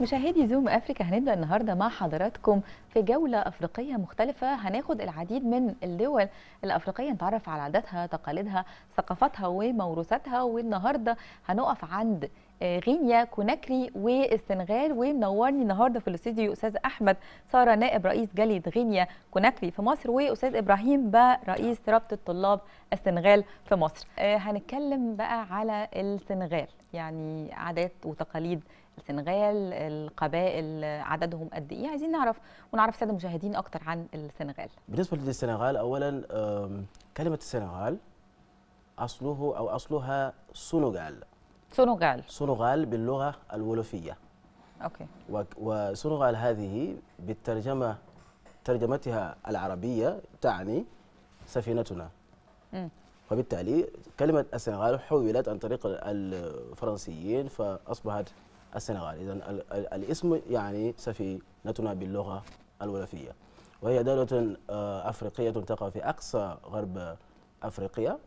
مشاهدي زوم افريكا هنبدا النهارده مع حضراتكم في جوله افريقيه مختلفه هناخد العديد من الدول الافريقيه نتعرف على عاداتها تقاليدها ثقافتها وموروثاتها والنهارده هنقف عند آه، غينيا كوناكري والسنغال ومنورني النهارده في الاستوديو استاذ احمد ساره نائب رئيس جاليه غينيا كوناكري في مصر واستاذ ابراهيم با رئيس رابطه طلاب السنغال في مصر آه، هنتكلم بقى على السنغال يعني عادات وتقاليد السنغال القبائل عددهم قد ايه عايزين نعرف ونعرف الساده المشاهدين اكتر عن السنغال بالنسبه للسنغال اولا كلمه السنغال اصله او اصلها سنغال سنغال سنغال باللغه الولوفيه اوكي وسنغال هذه بالترجمه ترجمتها العربيه تعني سفينتنا م. وبالتالي كلمة السنغال حولت عن طريق الفرنسيين فأصبحت السنغال إذا الاسم يعني سفينتنا باللغة الولفية وهي دولة آه، أفريقية تقع في أقصى غرب أفريقيا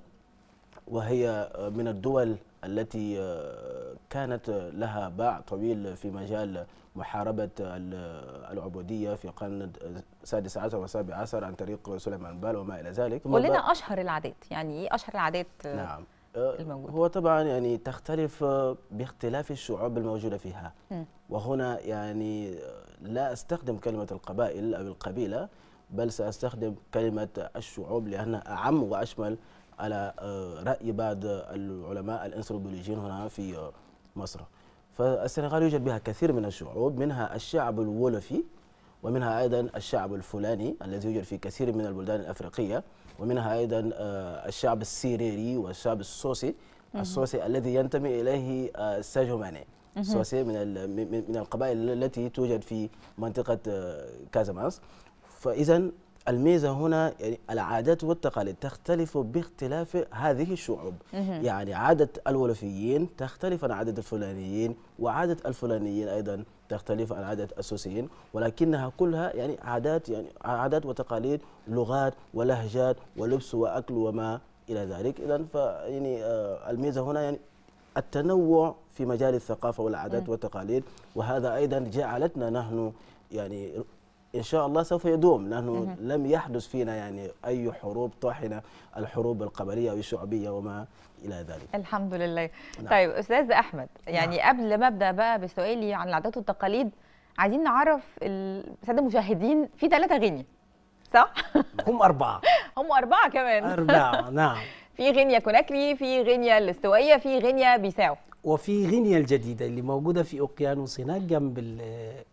وهي آه، من الدول التي آه، كانت لها باع طويل في مجال محاربة العبودية في القرن السادس عشر والسابع عشر عن طريق سليمان بال وما إلى ذلك قول لنا أشهر العادات يعني إيه أشهر العادات نعم آه، الموجود هو طبعا يعني تختلف آه، باختلاف الشعوب الموجودة فيها وهنا يعني آه، لا أستخدم كلمة القبائل أو القبيلة بل سأستخدم كلمة الشعوب لأنها أعم وأشمل على رأي بعض العلماء الأنثروبولوجيين هنا في مصر فالسنغال يوجد بها كثير من الشعوب منها الشعب الولفي ومنها أيضا الشعب الفلاني الذي يوجد في كثير من البلدان الأفريقية ومنها أيضا آه، الشعب السيريري والشعب السوسي السوسي الذي ينتمي إليه آه، سيرجيو ماني سوسي من من القبائل التي توجد في منطقة آه، كازامانس فإذا الميزه هنا يعني العادات والتقاليد تختلف باختلاف هذه الشعوب يعني عاده الولفيين تختلف عن عاده الفلانيين وعاده الفلانيين ايضا تختلف عن عادة السوسيين ولكنها كلها يعني عادات يعني عادات وتقاليد لغات ولهجات ولبس واكل وما الى ذلك اذا فيعني آه، الميزه هنا يعني التنوع في مجال الثقافه والعادات والتقاليد وهذا ايضا جعلتنا نحن يعني ان شاء الله سوف يدوم لانه مم. لم يحدث فينا يعني اي حروب طاحنه الحروب القبليه والشعبيه وما الى ذلك الحمد لله نعم. طيب استاذ احمد يعني نعم. قبل ما ابدا بقى بسؤالي عن العادات والتقاليد عايزين نعرف الساده المشاهدين في ثلاثه غني صح هم اربعه هم اربعه كمان اربعه نعم في غينيا كوناكري في غينيا الاستوائيه في غينيا بيساو وفي غينيا الجديدة اللي موجودة في أوقيانوس هناك جنب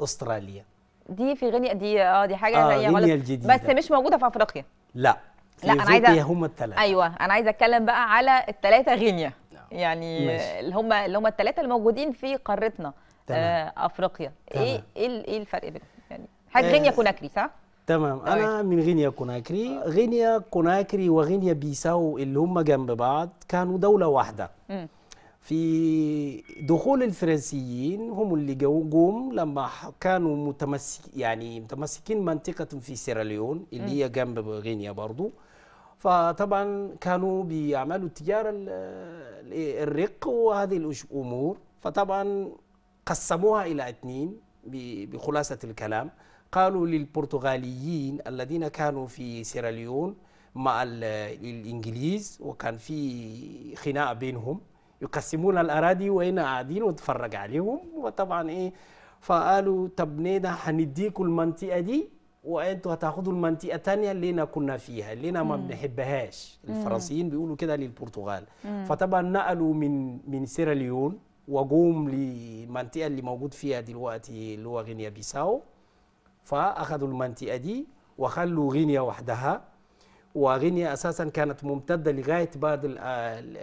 أستراليا دي في غينيا دي اه دي حاجه آه هي غينيا الجديده بس مش موجوده في افريقيا لا لا انا عايزه هم الثلاثه ايوه انا عايزه اتكلم بقى على الثلاثه غينيا نعم. يعني اللي هم اللي هم الثلاثه الموجودين في قارتنا آه افريقيا إيه، تمام. ايه ايه ايه الفرق بينهم يعني آه، حاجه آه. غينيا كوناكري صح تمام انا من غينيا كوناكري آه. غينيا كوناكري وغينيا بيساو اللي هم جنب بعض كانوا دوله واحده م. في دخول الفرنسيين هم اللي جوهم لما كانوا متمسك يعني متمسكين منطقة في سيراليون اللي م. هي جنب غينيا برضو فطبعا كانوا بيعملوا التجارة الرق وهذه الأمور فطبعا قسموها إلى اثنين بخلاصة الكلام قالوا للبرتغاليين الذين كانوا في سيراليون مع الإنجليز وكان في خناق بينهم يقسمون الاراضي وهنا قاعدين ونتفرج عليهم وطبعا ايه فقالوا طب نيدا هنديكوا المنطقه دي وانتوا هتاخدوا المنطقه الثانيه اللي احنا كنا فيها اللي احنا ما بنحبهاش الفرنسيين بيقولوا كده للبرتغال فطبعا نقلوا من من سيراليون وجوم للمنطقه اللي موجود فيها دلوقتي اللي هو غينيا بيساو فاخذوا المنطقه دي وخلوا غينيا وحدها وغينيا اساسا كانت ممتده لغايه بعض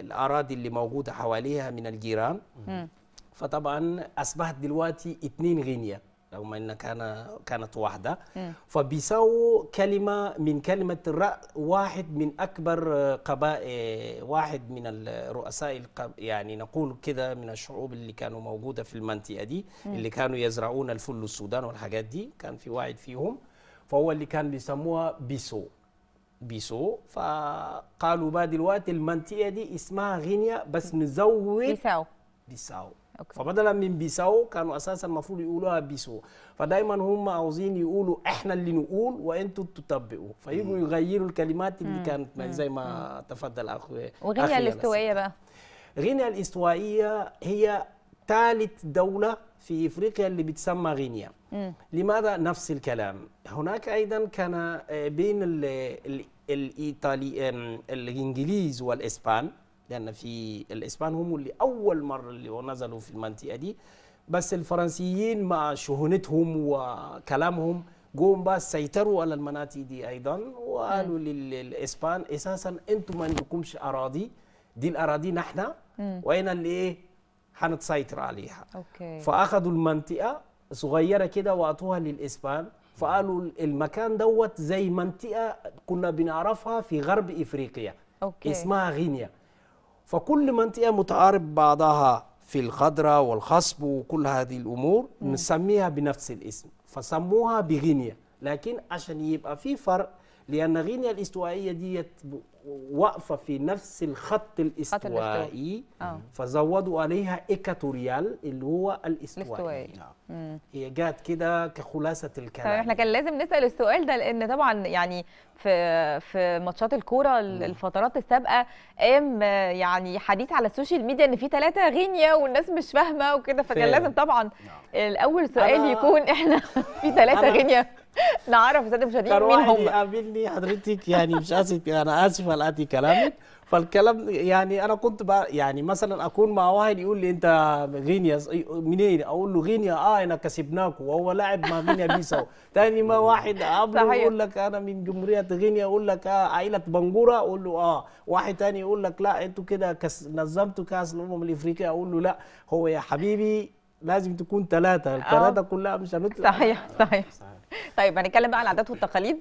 الاراضي اللي موجوده حواليها من الجيران فطبعا اصبحت دلوقتي اثنين غينيا رغم ان كان كانت واحده فبيساو كلمه من كلمه الراء واحد من اكبر قبائل واحد من الرؤساء يعني نقول كده من الشعوب اللي كانوا موجوده في المنطقه دي اللي كانوا يزرعون الفل السودان والحاجات دي كان في واحد فيهم فهو اللي كان بيسموها بيسو بيسو فقالوا بقى دلوقتي المنطقه دي اسمها غينيا بس نزود بيساو بيساو أوكي. فبدلا من بيساو كانوا اساسا المفروض يقولوها بيسو فدايما هم عاوزين يقولوا احنا اللي نقول وانتم تطبقوا فيجوا يغيروا الكلمات اللي كانت زي ما تفضل اخوي وغينيا الاستوائيه بقى غينيا الاستوائيه هي ثالث دوله في افريقيا اللي بتسمى غينيا لماذا نفس الكلام هناك ايضا كان آه، بين الايطالي الانجليز والاسبان لان في الاسبان هم اللي اول مره اللي نزلوا في المنطقه دي بس الفرنسيين مع شهونتهم وكلامهم قوم بس سيطروا على المناطق دي ايضا وقالوا للاسبان اساسا انتم ما عندكمش اراضي دي الاراضي نحن واين اللي ايه هنتسيطر عليها أوكي. فاخذوا المنطقه صغيره كده واعطوها للاسبان فقالوا المكان دوت زي منطقه كنا بنعرفها في غرب افريقيا أوكي. اسمها غينيا فكل منطقه متقارب بعضها في الخضره والخصب وكل هذه الامور م. نسميها بنفس الاسم فسموها بغينيا لكن عشان يبقى في فرق لان غينيا الاستوائيه ديت واقفه في نفس الخط الاستوائي آه. فزودوا عليها ايكاتوريال اللي هو الاستوائي هي جت كده كخلاصه الكلام طيب احنا كان لازم نسال السؤال ده لان طبعا يعني في في ماتشات الكوره الفترات السابقه قام يعني حديث على السوشيال ميديا ان في ثلاثه غينيا والناس مش فاهمه وكده فكان لازم طبعا نعم. الاول سؤال يكون احنا في ثلاثه غينيا نعرف الساده المشاهدين مين هم قابلني حضرتك يعني مش اسف يعني انا اسف على اتي كلامك فالكلام يعني انا كنت بقى يعني مثلا اكون مع واحد يقول لي انت غينيا منين اقول له غينيا اه انا كسبناك وهو لاعب مع غينيا بيساو تاني ما واحد قابله يقول لك انا من جمهوريه غينيا اقول لك اه عائله بنجوره اقول له اه واحد تاني يقول لك لا انتوا كده كس... نظمتوا كاس الامم الافريقيه اقول له لا هو يا حبيبي لازم تكون ثلاثه الثلاثه آه. كلها مش هنطلع صحيح صحيح, صحيح. طيب هنتكلم بقى عن العادات والتقاليد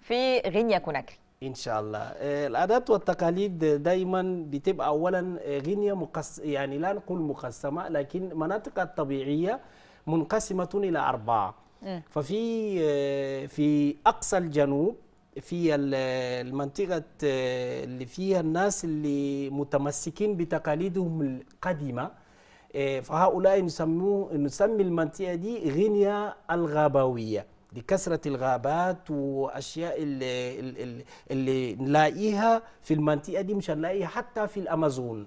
في غينيا كوناكري ان شاء الله آه، العادات والتقاليد دايما بتبقى اولا غينيا مقص يعني لا نقول مقسمه لكن مناطق الطبيعيه منقسمه الى اربعه م. ففي آه، في اقصى الجنوب في المنطقة آه، اللي فيها الناس اللي متمسكين بتقاليدهم القديمة فهؤلاء نسموه نسمي المنطقة دي غينيا الغابوية بكثرة الغابات وأشياء اللي, اللي, اللي نلاقيها في المنطقة دي مش هنلاقيها حتى في الأمازون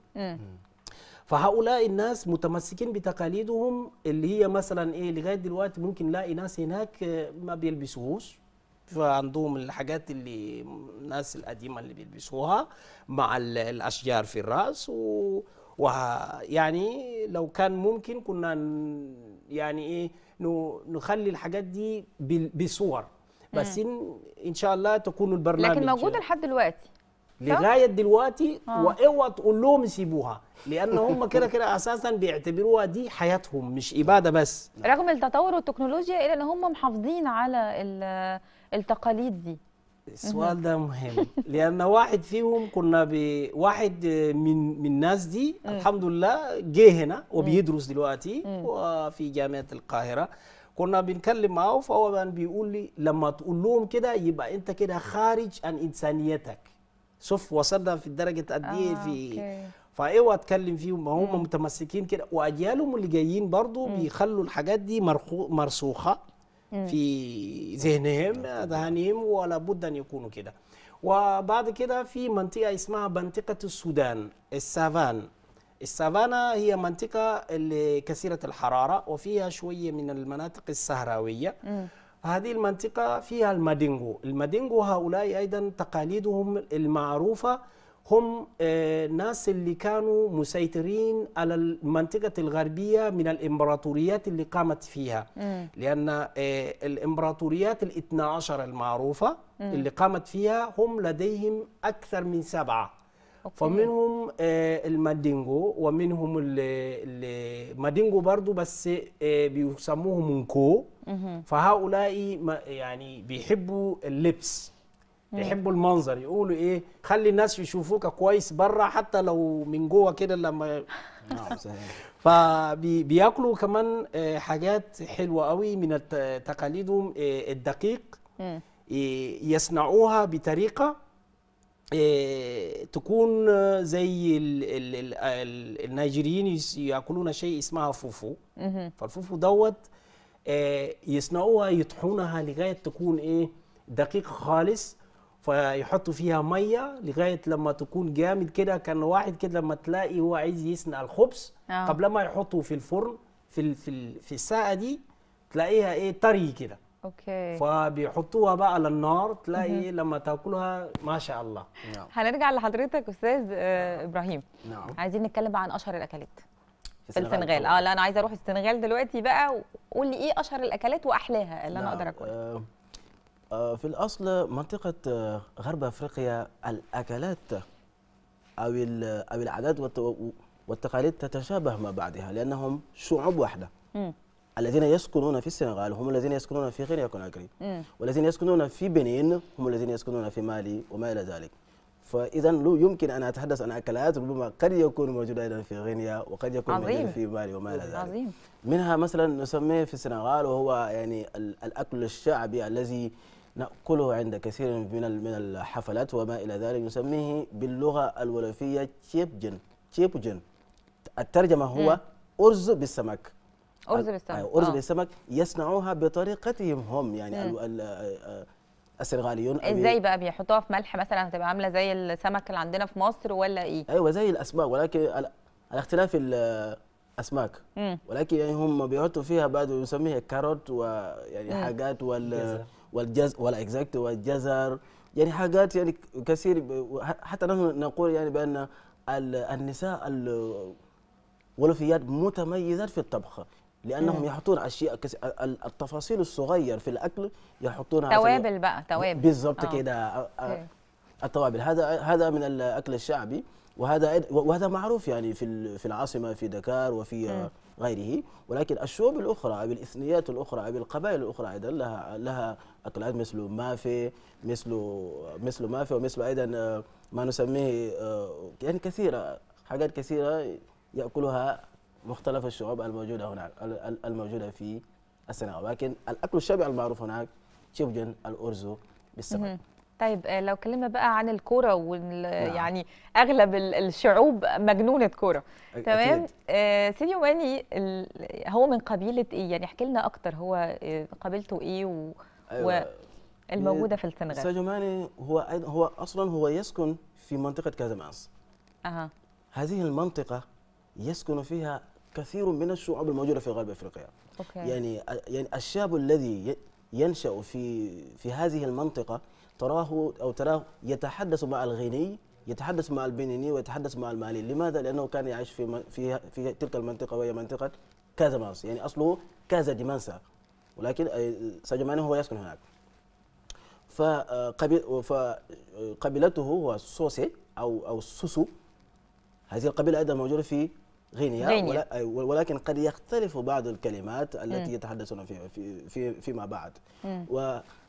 فهؤلاء الناس متمسكين بتقاليدهم اللي هي مثلا ايه لغايه دلوقتي ممكن نلاقي ناس هناك ما بيلبسوش فعندهم الحاجات اللي الناس القديمه اللي بيلبسوها مع الاشجار في الراس و ويعني لو كان ممكن كنا يعني ايه نخلي الحاجات دي بصور بس إن, ان شاء الله تكون البرنامج لكن موجوده لحد دلوقتي لغايه دلوقتي آه. واوعى تقول لهم سيبوها لان هم كده كده اساسا بيعتبروها دي حياتهم مش اباده بس رغم التطور والتكنولوجيا الا ان هم محافظين على التقاليد دي السؤال ده مهم لان واحد فيهم كنا بواحد من من الناس دي إيه. الحمد لله جه هنا إيه. وبيدرس دلوقتي إيه. وفي جامعه القاهره كنا بنتكلم معاه فهو كان بيقول لي لما تقول لهم كده يبقى انت كده خارج عن انسانيتك شوف وصلنا في الدرجه قد ايه آه، في فايوه اتكلم فيهم هم متمسكين كده واجيالهم اللي جايين برضو بيخلوا الحاجات دي مرخو مرسوخه في ذهنهم اذهانهم ولا بد ان يكونوا كده وبعد كده في منطقه اسمها منطقه السودان السافان السافانا هي منطقه اللي كثيره الحراره وفيها شويه من المناطق الصحراويه هذه المنطقه فيها المادينجو المادينجو هؤلاء ايضا تقاليدهم المعروفه هم الناس آه، اللي كانوا مسيطرين على المنطقة الغربية من الإمبراطوريات اللي قامت فيها م. لأن آه، الإمبراطوريات الاثنى عشر المعروفة م. اللي قامت فيها هم لديهم أكثر من سبعة أوكي. فمنهم آه، المادينغو ومنهم المادينغو برضو بس بيسموهم منكو فهؤلاء يعني بيحبوا اللبس بيحبوا المنظر يقولوا ايه خلي الناس يشوفوك كويس بره حتى لو من جوه كده لما نعم، فبياكلوا كمان آه، حاجات حلوه قوي من تقاليدهم آه، الدقيق يصنعوها بطريقه آه، تكون زي النيجيريين ياكلون شيء اسمها فوفو فالفوفو دوت يصنعوها يطحونها لغايه تكون ايه دقيق خالص فيحطوا فيها ميه لغايه لما تكون جامد كده كان واحد كده لما تلاقي هو عايز يسنى الخبز آه. قبل ما يحطه في الفرن في في, في الساعه دي تلاقيها ايه طري كده اوكي فبيحطوها بقى على النار تلاقي إيه، لما تاكلها ما شاء الله نعم. هنرجع لحضرتك استاذ آه نعم. ابراهيم نعم عايزين نتكلم عن اشهر الاكلات في السنغال اه لا انا عايزه اروح السنغال دلوقتي بقى وقول لي ايه اشهر الاكلات واحلاها اللي نعم. انا اقدر اكلها آه آه، في الأصل منطقة آه، غرب أفريقيا الأكلات أو أو العادات والتقاليد تتشابه ما بعدها لأنهم شعوب واحدة مم. الذين يسكنون في السنغال هم الذين يسكنون في غينيا كوناكري والذين يسكنون في بنين هم الذين يسكنون في مالي وما إلى ذلك فاذا يمكن ان اتحدث عن اكلات ربما قد يكون موجوده ايضا في غينيا وقد يكون موجوده في مالي وما الى ذلك عظيم منها مثلا نسميه في السنغال وهو يعني الاكل الشعبي الذي نأكله عند كثير من من الحفلات وما إلى ذلك نسميه باللغة الولفية تشيبجن تشيبجن الترجمة هو أرز بالسمك أرز بالسمك آه، أرز آه. بالسمك يصنعوها بطريقتهم هم يعني الـ الـ ال آه، السنغاليون ازاي بقى بيحطوها في ملح مثلا هتبقى عامله زي السمك اللي عندنا في مصر ولا ايه ايوه زي الاسماك ولكن على اختلاف الاسماك مم. ولكن يعني هم بيحطوا فيها بعد يسميها كاروت ويعني حاجات وال والجز والاكزاكت والجزر يعني حاجات يعني كثير حتى نحن نقول يعني بان النساء الولفيات متميزات في الطبخ لانهم مم. يحطون اشياء التفاصيل الصغير في الاكل يحطونها توابل بقى توابل بالضبط آه. كده آه، آه، التوابل هذا هذا من الاكل الشعبي وهذا وهذا معروف يعني في في العاصمه في دكار وفي مم. غيره ولكن الشعوب الأخرى أو الإثنيات الأخرى أو القبائل الأخرى أيضا لها لها أكلات مثل مافي مثل مثل مافي ومثل أيضا آه، ما نسميه آه، يعني كثيرة حاجات كثيرة يأكلها مختلف الشعوب الموجودة هناك الموجودة في السنغال ولكن الأكل الشبع المعروف هناك شبجن الأرز بالسمك طيب آه، لو اتكلمنا بقى عن الكوره وال... نعم. يعني اغلب الشعوب مجنونه كوره تمام آه سيدي واني ال... هو من قبيله ايه يعني احكي لنا اكتر هو آه، قبيلته ايه و... أيوة. الموجودة في السنغال واني هو هو اصلا هو يسكن في منطقه كازامانس اها هذه المنطقه يسكن فيها كثير من الشعوب الموجوده في غرب افريقيا أوكي. يعني يعني الشاب الذي ينشا في في هذه المنطقه تراه أو تراه يتحدث مع الغيني يتحدث مع البنيني ويتحدث مع المالي لماذا؟ لأنه كان يعيش في, في, في تلك المنطقة وهي منطقة كازامانس يعني أصله كازا ديمانسا ولكن سجمانه هو يسكن هناك فقبيلته هو سوسي أو أو سوسو هذه القبيلة أيضا موجودة في غينيا, ولكن قد يختلف بعض الكلمات التي يتحدثون فيها في في فيما بعد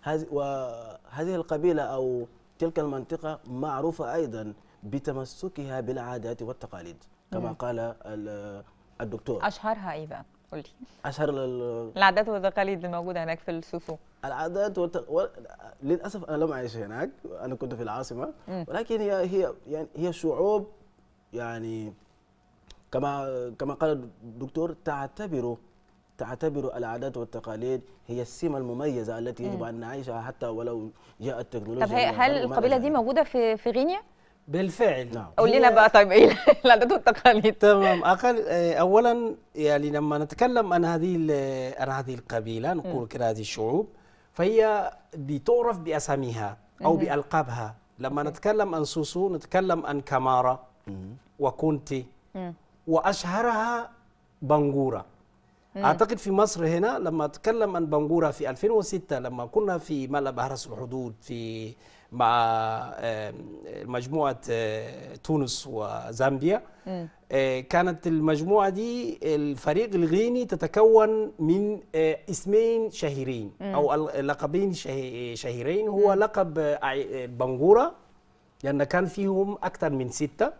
وهذه القبيلة أو تلك المنطقة معروفة أيضا بتمسكها بالعادات والتقاليد كما قال الدكتور أشهرها إيه بقى؟ قولي أشهر العادات والتقاليد الموجودة هناك في السوسو العادات والت... و... للأسف أنا لم أعيش هناك أنا كنت في العاصمة مم. ولكن هي هي يعني هي شعوب يعني كما كما قال الدكتور تعتبر تعتبر العادات والتقاليد هي السمة المميزة التي يجب أن نعيشها حتى ولو جاءت التكنولوجيا طب هل القبيلة دي موجودة في في غينيا؟ بالفعل نعم قول لنا بقى طيب ايه العادات والتقاليد تمام أقل إيه، اولا يعني لما نتكلم عن هذه عن هذه القبيله نقول كده هذه الشعوب فهي بتعرف باساميها او بالقابها لما نتكلم عن سوسو نتكلم عن كمارة وكونتي واشهرها بنغوره اعتقد في مصر هنا لما اتكلم عن بنجوره في 2006 لما كنا في ملعب بهرس الحدود في مع مجموعه آه، تونس وزامبيا آه، كانت المجموعه دي الفريق الغيني تتكون من آه، اسمين شهيرين او لقبين شهيرين هو لقب بنجوره لان كان فيهم اكثر من سته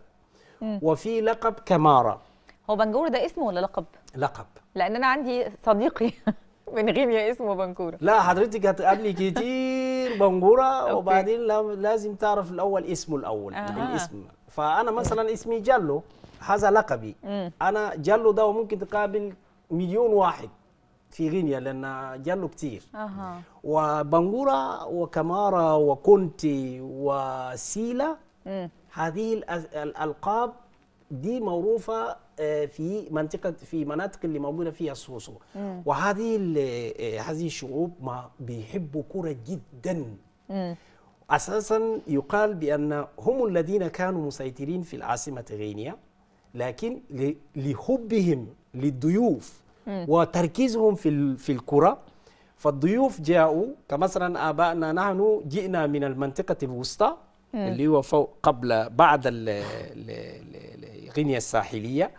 وفي لقب كماره هو بنجور ده اسم ولا لقب؟ لقب لان انا عندي صديقي من غينيا اسمه بنجوره لا حضرتك هتقابلي كتير بنجوره وبعدين لازم تعرف الاول اسمه الاول آه. الاسم فانا مثلا اسمي جالو هذا لقبي م. انا جالو ده وممكن تقابل مليون واحد في غينيا لان جالو كتير آه. وبنجوره وكمارا وكونتي وسيلا هذه الالقاب دي موروثه آه، في منطقه في مناطق اللي موجوده فيها الصوصو مم. وهذه آه، هذه الشعوب ما بيحبوا كره جدا مم. اساسا يقال بان هم الذين كانوا مسيطرين في العاصمه غينيا لكن لحبهم للضيوف وتركيزهم في في الكره فالضيوف جاءوا كمثلا ابائنا نحن جئنا من المنطقه الوسطى اللي هو فوق قبل بعد غينيا الساحلية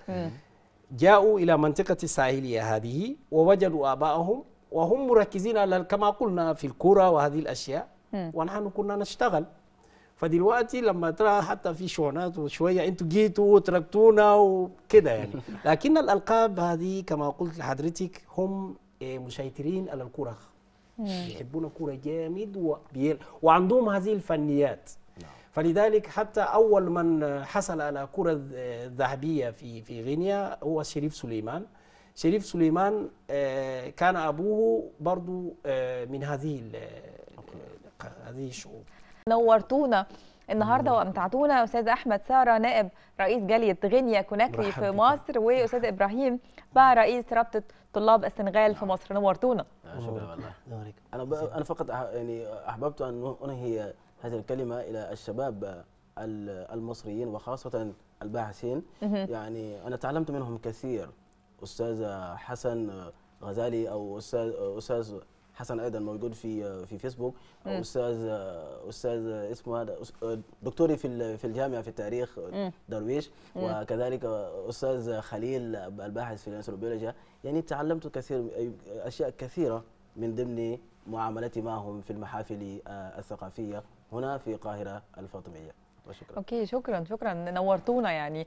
جاءوا إلى منطقة الساحلية هذه ووجدوا آبائهم وهم مركزين على كما قلنا في الكرة وهذه الأشياء ونحن كنا نشتغل فدلوقتي لما ترى حتى في شونات وشويه انتوا جيتوا وتركتونا وكده يعني لكن الالقاب هذه كما قلت لحضرتك هم إيه، مسيطرين على الكره يحبون الكره جامد وعندهم هذه الفنيات فلذلك حتى أول من حصل على كرة ذهبية في في غينيا هو شريف سليمان شريف سليمان آه، كان أبوه برضو آه، من هذه آه، هذه الشعوب نورتونا النهارده وامتعتونا استاذ احمد ساره نائب رئيس جاليه غينيا كوناكري في مصر واستاذ ابراهيم باع رئيس رابطه طلاب السنغال في نعم. مصر نورتونا شكرا والله انا انا فقط يعني احببت ان انهي هذه الكلمة إلى الشباب آه، المصريين وخاصة الباحثين يعني أنا تعلمت منهم كثير أستاذ حسن غزالي أو أستاذ, أستاذ حسن أيضا موجود في في فيسبوك أو أستاذ أستاذ اسمه آه، دكتوري في في الجامعة في التاريخ آه، درويش وكذلك أستاذ خليل الباحث في الأنثروبيولوجيا يعني تعلمت كثير أشياء كثيرة من ضمن معاملتي معهم في المحافل الثقافية هنا في القاهرة الفاطمية وشكرا اوكي شكرا شكرا نورتونا يعني